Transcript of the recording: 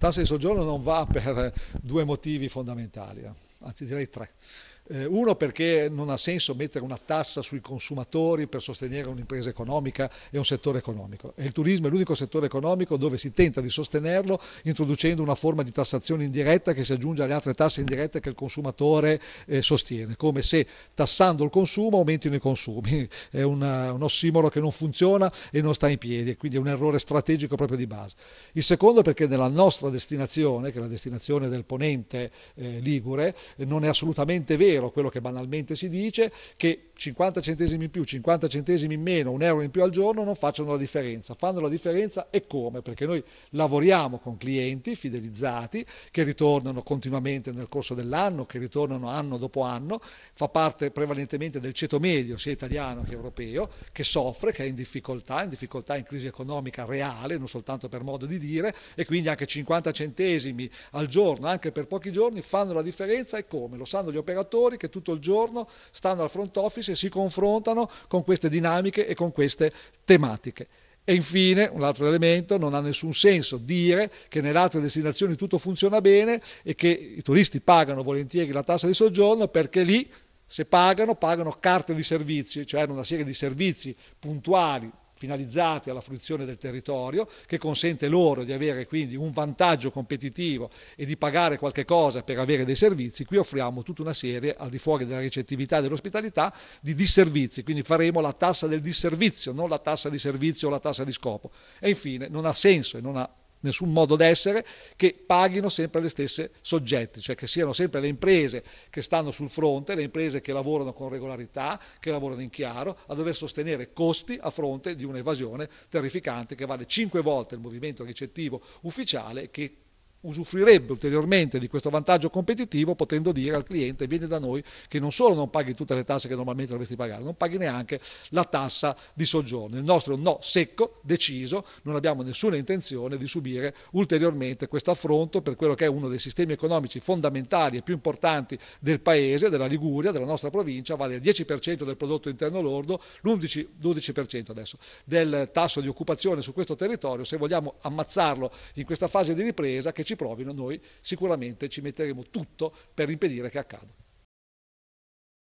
La tassa di soggiorno non va per due motivi fondamentali, eh. anzi direi tre. Eh, uno perché non ha senso mettere una tassa sui consumatori per sostenere un'impresa economica e un settore economico. E il turismo è l'unico settore economico dove si tenta di sostenerlo introducendo una forma di tassazione indiretta che si aggiunge alle altre tasse indirette che il consumatore eh, sostiene, come se tassando il consumo aumentino i consumi. È una, un ossimoro che non funziona e non sta in piedi, quindi è un errore strategico proprio di base. Il secondo perché nella nostra destinazione, che è la destinazione del ponente eh, Ligure, non è assolutamente vero vero quello che banalmente si dice, che 50 centesimi in più, 50 centesimi in meno, un euro in più al giorno non facciano la differenza. Fanno la differenza e come? Perché noi lavoriamo con clienti fidelizzati che ritornano continuamente nel corso dell'anno, che ritornano anno dopo anno, fa parte prevalentemente del ceto medio, sia italiano che europeo, che soffre, che è in difficoltà, in difficoltà in crisi economica reale, non soltanto per modo di dire, e quindi anche 50 centesimi al giorno, anche per pochi giorni, fanno la differenza e come? Lo sanno gli operatori lavoratori che tutto il giorno stanno al front office e si confrontano con queste dinamiche e con queste tematiche. E infine, un altro elemento, non ha nessun senso dire che nelle altre destinazioni tutto funziona bene e che i turisti pagano volentieri la tassa di soggiorno perché lì se pagano, pagano carte di servizio, cioè una serie di servizi puntuali finalizzati alla fruizione del territorio, che consente loro di avere quindi un vantaggio competitivo e di pagare qualche cosa per avere dei servizi. Qui offriamo tutta una serie, al di fuori della ricettività e dell'ospitalità, di disservizi, quindi faremo la tassa del disservizio, non la tassa di servizio o la tassa di scopo. E infine non ha senso e non ha nessun modo d'essere, che paghino sempre le stesse soggetti, cioè che siano sempre le imprese che stanno sul fronte, le imprese che lavorano con regolarità, che lavorano in chiaro, a dover sostenere costi a fronte di un'evasione terrificante che vale 5 volte il movimento ricettivo ufficiale che usufruirebbe ulteriormente di questo vantaggio competitivo potendo dire al cliente vieni da noi che non solo non paghi tutte le tasse che normalmente dovresti pagare, non paghi neanche la tassa di soggiorno. Il nostro no secco, deciso, non abbiamo nessuna intenzione di subire ulteriormente questo affronto per quello che è uno dei sistemi economici fondamentali e più importanti del paese, della Liguria, della nostra provincia, vale il 10% del prodotto interno lordo, l'11-12% adesso del tasso di occupazione su questo territorio, se vogliamo ammazzarlo in questa fase di ripresa che ci provino, noi sicuramente ci metteremo tutto per impedire che accada.